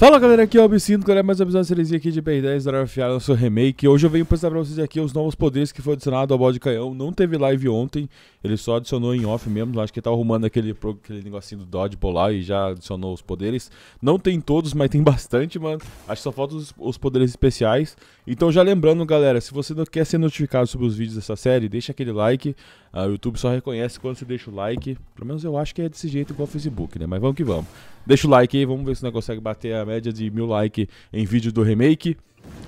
Fala galera, aqui é o Obsinto, galera, mais um episódio da sériezinha aqui de BR10 da o nosso remake. Hoje eu venho apresentar pra vocês aqui os novos poderes que foi adicionado ao bode Caião. Não teve live ontem, ele só adicionou em off mesmo, acho que ele tá arrumando aquele, aquele negocinho do Dodge lá e já adicionou os poderes. Não tem todos, mas tem bastante, mano. Acho que só faltam os, os poderes especiais. Então já lembrando, galera, se você não quer ser notificado sobre os vídeos dessa série, deixa aquele like. Ah, o YouTube só reconhece quando você deixa o like. Pelo menos eu acho que é desse jeito igual o Facebook, né? Mas vamos que vamos. Deixa o like aí, vamos ver se não consegue bater a média de mil likes em vídeo do remake.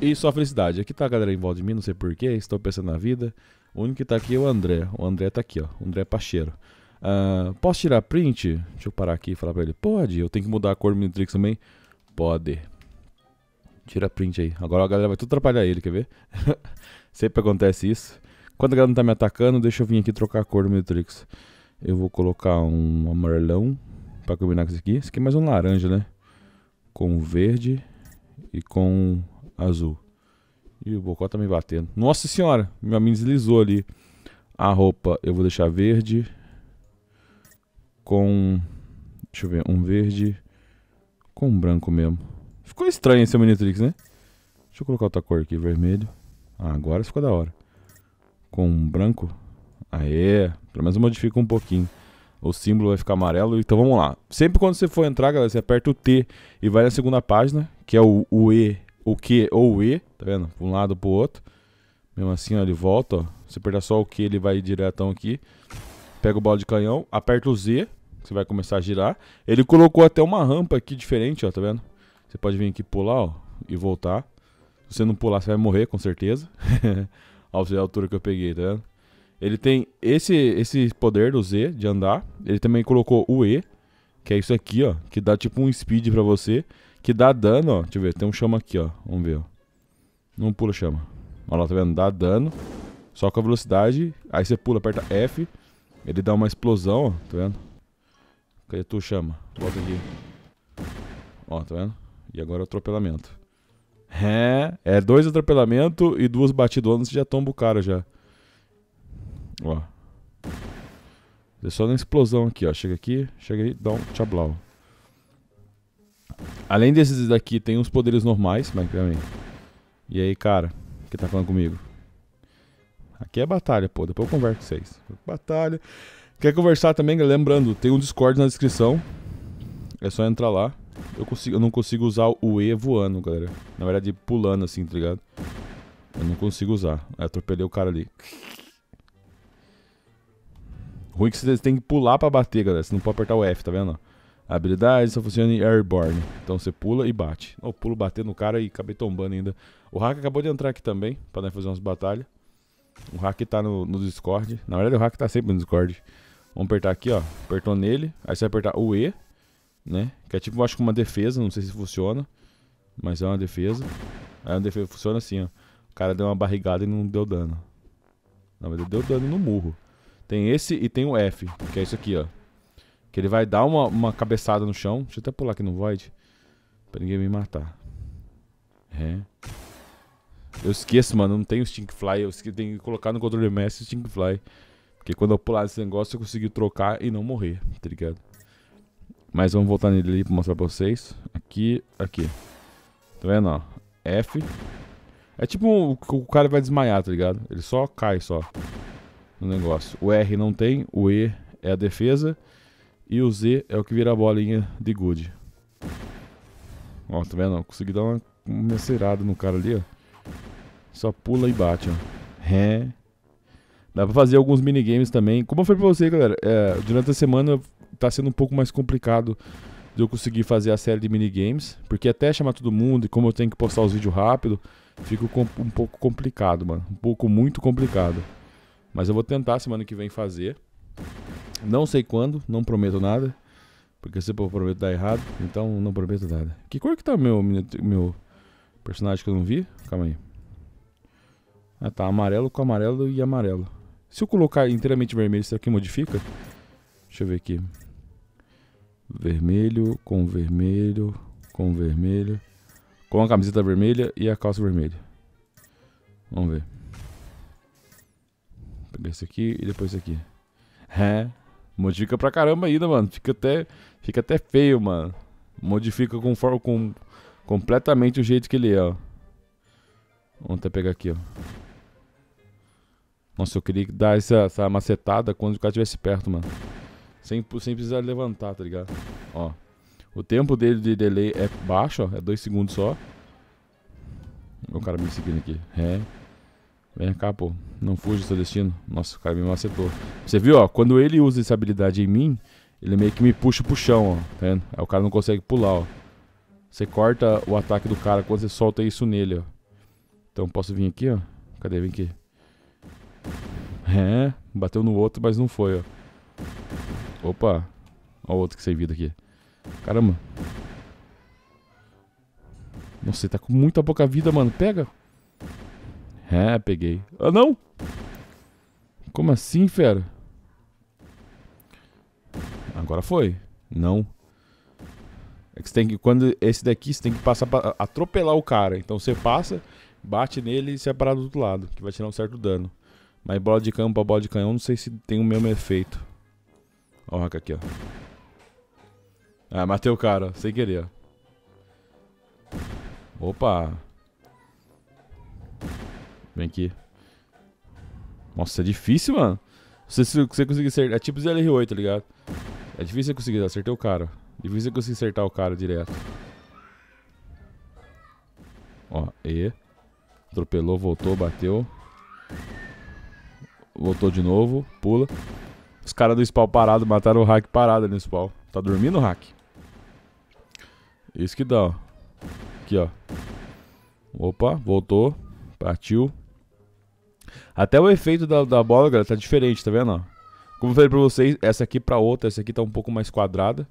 E só felicidade. Aqui tá a galera em volta de mim, não sei porquê, Estou pensando na vida. O único que tá aqui é o André. O André tá aqui, ó. O André Pacheiro. Uh, posso tirar print? Deixa eu parar aqui e falar pra ele. Pode, eu tenho que mudar a cor do Minitrix também? Pode. Tira print aí. Agora a galera vai tudo atrapalhar ele, quer ver? Sempre acontece isso. Quando a galera não tá me atacando, deixa eu vir aqui trocar a cor do Minitrix. Eu vou colocar um amarelão pra combinar com esse aqui. Esse aqui é mais um laranja, né? com verde e com azul. E o Bocó tá me batendo. Nossa senhora, minha mina deslizou ali. A roupa eu vou deixar verde com... Deixa eu ver, um verde com um branco mesmo. Ficou estranho esse Omnitrix, né? Deixa eu colocar outra cor aqui, vermelho. Ah, agora ficou da hora. Com um branco. Aê, pelo menos modifico um pouquinho. O símbolo vai ficar amarelo. Então vamos lá. Sempre quando você for entrar, galera, você aperta o T e vai na segunda página, que é o, o E, o Q ou o E, tá vendo? Pra um lado pro outro. Mesmo assim, ó, ele volta, ó. Você apertar só o Q, ele vai direto aqui. Pega o balde de canhão, aperta o Z, você vai começar a girar. Ele colocou até uma rampa aqui diferente, ó, tá vendo? Você pode vir aqui pular, ó, e voltar. Se você não pular, você vai morrer, com certeza. ó, você a altura que eu peguei, tá vendo? Ele tem esse, esse poder do Z de andar. Ele também colocou o E, que é isso aqui, ó. Que dá tipo um speed pra você. Que dá dano, ó. Deixa eu ver, tem um chama aqui, ó. Vamos ver, ó. Não pula chama. Olha lá, tá vendo? Dá dano. Só com a velocidade. Aí você pula, aperta F. Ele dá uma explosão, ó. Tá vendo? Cadê tu chama? Bota aqui. Ó, tá vendo? E agora é o atropelamento. É, é dois atropelamentos e duas batidonas já tomba o cara já. Ó. É só na explosão aqui, ó. Chega aqui, chega aí, dá um tchablau. Além desses daqui, tem uns poderes normais, mas pra mim. E aí, cara, que tá falando comigo? Aqui é batalha, pô. Depois eu converso com vocês. Batalha. Quer conversar também? Lembrando, tem um Discord na descrição. É só entrar lá. Eu, consigo, eu não consigo usar o E voando, galera. Na verdade, pulando assim, tá ligado? Eu não consigo usar. Eu atropelei o cara ali. Ruim que você tem que pular pra bater, galera. Você não pode apertar o F, tá vendo? A habilidade só funciona em airborne. Então você pula e bate. Eu pulo bater no cara e acabei tombando ainda. O hack acabou de entrar aqui também, pra nós fazer umas batalhas. O hack tá no, no Discord. Na verdade, o hack tá sempre no Discord. Vamos apertar aqui, ó. Apertou nele. Aí você vai apertar o E, né? Que é tipo, eu acho que uma defesa. Não sei se funciona. Mas é uma defesa. Aí a defesa funciona assim, ó. O cara deu uma barrigada e não deu dano. Não, mas ele deu dano no murro. Tem esse e tem o F, que é isso aqui, ó. Que ele vai dar uma, uma cabeçada no chão. Deixa eu até pular aqui no Void. Pra ninguém me matar. É. Eu esqueço, mano. Não tem o Stink Fly. Eu esqueço, tenho que colocar no controle mestre Stink Fly. Porque quando eu pular esse negócio, eu consegui trocar e não morrer. Tá ligado? Mas vamos voltar nele ali pra mostrar pra vocês. Aqui, aqui. Tá vendo, ó? F. É tipo o cara vai desmaiar, tá ligado? Ele só cai, só no negócio. O R não tem, o E é a defesa e o Z é o que vira a bolinha de good. Ó, tá vendo? Consegui dar uma mecerada no cara ali, ó. Só pula e bate, ó. Ré. Dá pra fazer alguns minigames também. Como eu falei pra você, galera, é, durante a semana tá sendo um pouco mais complicado de eu conseguir fazer a série de minigames, porque até chamar todo mundo e como eu tenho que postar os vídeos rápido, fica um pouco complicado, mano. Um pouco muito complicado. Mas eu vou tentar semana que vem fazer. Não sei quando, não prometo nada. Porque se eu prometo dar errado, então não prometo nada. Que cor que tá meu, meu personagem que eu não vi? Calma aí. Ah tá, amarelo com amarelo e amarelo. Se eu colocar inteiramente vermelho, será que modifica? Deixa eu ver aqui. Vermelho com vermelho com vermelho. Com a camiseta vermelha e a calça vermelha. Vamos ver. Pegar esse aqui e depois esse aqui. É. Modifica pra caramba ainda, mano. Fica até, fica até feio, mano. Modifica conforme, com, completamente o jeito que ele é, ó. Vamos até pegar aqui, ó. Nossa, eu queria dar essa, essa macetada quando o cara estivesse perto, mano. Sem, sem precisar levantar, tá ligado? Ó. O tempo dele de delay é baixo, ó. É dois segundos só. O cara me seguindo aqui. É. Vem cá, pô. Não fuja do seu destino. Nossa, o cara me macetou. Você viu, ó? Quando ele usa essa habilidade em mim, ele meio que me puxa pro chão, ó. Tá vendo? Aí o cara não consegue pular, ó. Você corta o ataque do cara quando você solta isso nele, ó. Então posso vir aqui, ó. Cadê? Vem aqui. É, bateu no outro, mas não foi, ó. Opa. Ó o outro que sem vida aqui. Caramba. Nossa, ele tá com muita pouca vida, mano. Pega. É, peguei. Ah, não! Como assim, fera? Agora foi. Não. É que você tem que, quando esse daqui, você tem que passar pra atropelar o cara. Então você passa, bate nele e separa é do outro lado, que vai tirar um certo dano. Mas bola de campo, bola de canhão, não sei se tem o mesmo efeito. Ó o aqui, ó. Ah, matei o cara, sem querer, ó. Opa! Vem aqui. Nossa, é difícil, mano. Se você, você conseguir acertar. É tipo ZLR8, tá ligado? É difícil você conseguir. Acertei o cara. Difícil você conseguir acertar o cara direto. Ó, E. Atropelou, voltou, bateu. Voltou de novo, pula. Os caras do spawn parado mataram o hack parado ali no spawn. Tá dormindo o hack? Isso que dá, ó. Aqui, ó. Opa, voltou. Partiu. Até o efeito da, da bola, galera, tá diferente, tá vendo? Como eu falei pra vocês, essa aqui pra outra, essa aqui tá um pouco mais quadrada.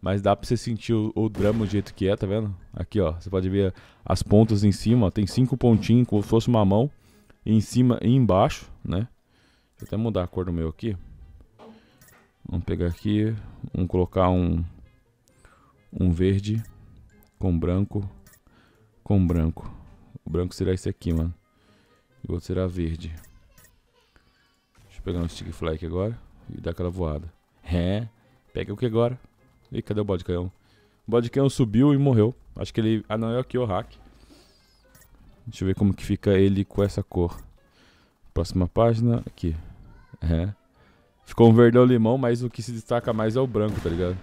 Mas dá pra você sentir o, o drama do jeito que é, tá vendo? Aqui, ó, você pode ver as pontas em cima, ó, tem cinco pontinhos, como se fosse uma mão. Em cima e embaixo, né? Deixa eu até mudar a cor do meu aqui. Vamos pegar aqui, vamos colocar um, um verde com branco, com branco. O branco será esse aqui, mano. E o outro será verde. Deixa eu pegar um stick fly aqui agora e dar aquela voada. É, pega o que agora? Ih, cadê o bode canhão? O bode canhão subiu e morreu. Acho que ele... Ah, não, é aqui o hack. Deixa eu ver como que fica ele com essa cor. Próxima página, aqui. É. Ficou um verdão limão, mas o que se destaca mais é o branco, tá ligado?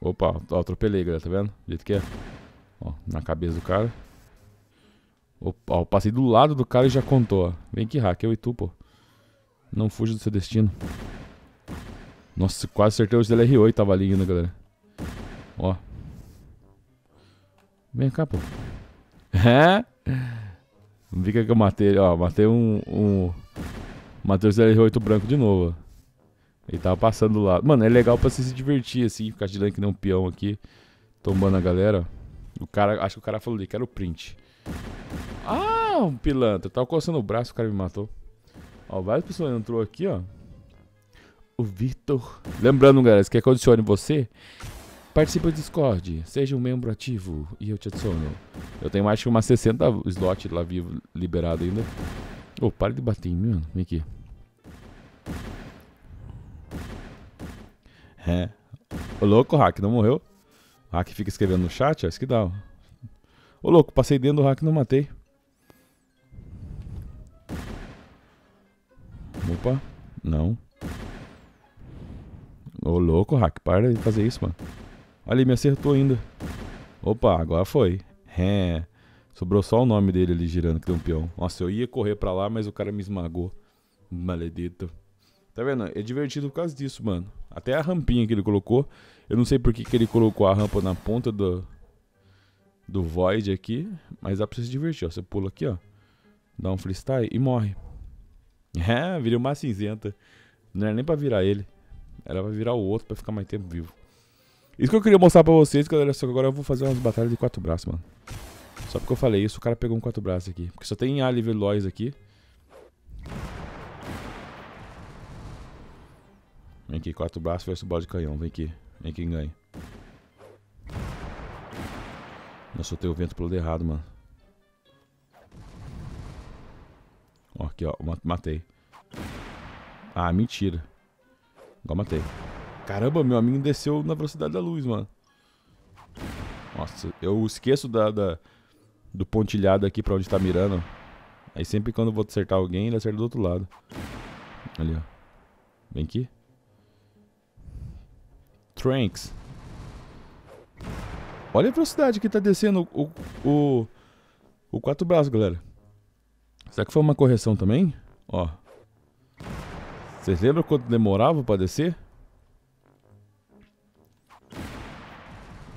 Opa, ó, atropelei, galera, tá vendo? Do jeito que é. Ó, na cabeça do cara. Opa, eu passei do lado do cara e já contou, ó. Vem que hack, eu e tu, pô. Não fuja do seu destino. Nossa, quase acertei os LR8 tava lindo galera. Ó. Vem cá, pô. É? Fica é que eu matei, ó. Matei um. um... Matei os LR8 branco de novo, ó. Ele tava passando do lado. Mano, é legal pra você se divertir, assim, ficar tirando que nem um peão aqui. Tombando a galera. O cara, acho que o cara falou ali, quero o print. Ah, um pilantra. Tava coçando o braço, o cara me matou. Ó, várias pessoas entrou aqui, ó. O Vitor. Lembrando, galera, se quer que eu adicione você, participe do Discord. Seja um membro ativo e eu te adiciono. Eu tenho mais que umas 60 slots lá vivo, liberado ainda. Ô, oh, para de bater em mim, mano. Vem aqui. É. Ô, louco, hack, não morreu? O hack fica escrevendo no chat, ó. Isso que dá, ó. Ô, louco, passei dentro do hack e não matei. Opa, não. Ô louco, Hack, para de fazer isso, mano. Olha, me acertou ainda. Opa, agora foi. É. Sobrou só o nome dele ali girando, que tem um peão. Nossa, eu ia correr pra lá, mas o cara me esmagou. Maledito. Tá vendo? É divertido por causa disso, mano. Até a rampinha que ele colocou. Eu não sei por que, que ele colocou a rampa na ponta do, do Void aqui. Mas dá pra você se divertir, ó. Você pula aqui, ó. Dá um freestyle e morre. É, virei uma cinzenta. Não era nem pra virar ele. Era pra virar o outro pra ficar mais tempo vivo. Isso que eu queria mostrar pra vocês, galera. Só que agora eu vou fazer umas batalhas de quatro braços, mano. Só porque eu falei isso, o cara pegou um quatro braços aqui. Porque só tem Ali veloz aqui. Vem aqui, quatro braços versus bode de canhão. Vem aqui. Vem quem ganha. Eu soltei o vento pelo lado errado, mano. Ó, aqui, ó. Matei. Ah, mentira. Igual matei. Caramba, meu amigo desceu na velocidade da luz, mano. Nossa, eu esqueço da, da do pontilhado aqui pra onde tá mirando. Aí sempre quando eu vou acertar alguém, ele acerta do outro lado. Ali, ó. Vem aqui. Tranks. Olha a velocidade que tá descendo o, o, o quatro braços, galera. Será que foi uma correção também? Ó. Vocês lembram quanto demorava pra descer?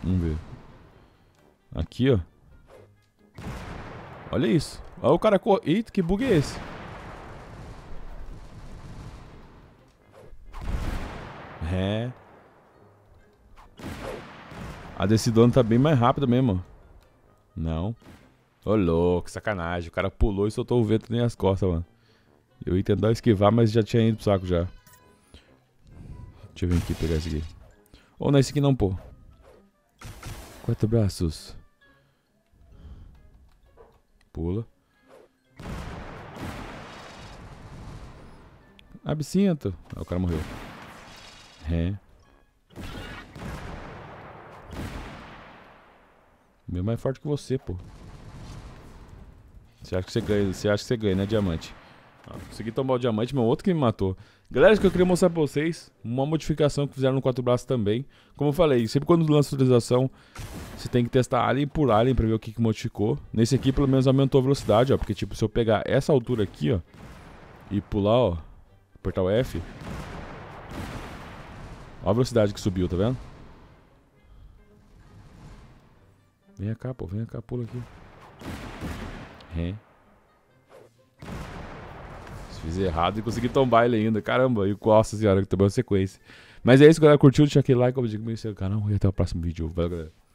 Vamos ver. Aqui, ó. Olha isso. Olha o cara corre. Eita, que bug é esse? É. A desse dono tá bem mais rápida mesmo. Não. Ô, louco, sacanagem. O cara pulou e soltou o vento nem as costas, mano. Eu ia tentar esquivar, mas já tinha ido pro saco já. Deixa eu vir aqui pegar esse aqui. Ou oh, não, esse aqui não, pô. Quatro braços. Pula. Absinto. Ah, o cara morreu. É. Meu mais forte que você, pô. Você acha que você ganha, você acha que você ganha, né, diamante? Ah, consegui tomar o diamante, meu outro que me matou. Galera, isso que eu queria mostrar pra vocês, uma modificação que fizeram no 4 braços também. Como eu falei, sempre quando lança atualização, você tem que testar alien por alien pra ver o que, que modificou. Nesse aqui, pelo menos, aumentou a velocidade, ó. Porque, tipo, se eu pegar essa altura aqui, ó, e pular, ó, apertar o F... Olha a velocidade que subiu, tá vendo? Vem cá, pô, vem cá, pula aqui. Hein? Uhum. fiz errado e consegui tombar ele ainda. Caramba, e nossa senhora, que tomou uma sequência. Mas é isso, galera. Curtiu? Deixa aquele like, como eu digo, meu Caramba, e até o próximo vídeo. Valeu, galera.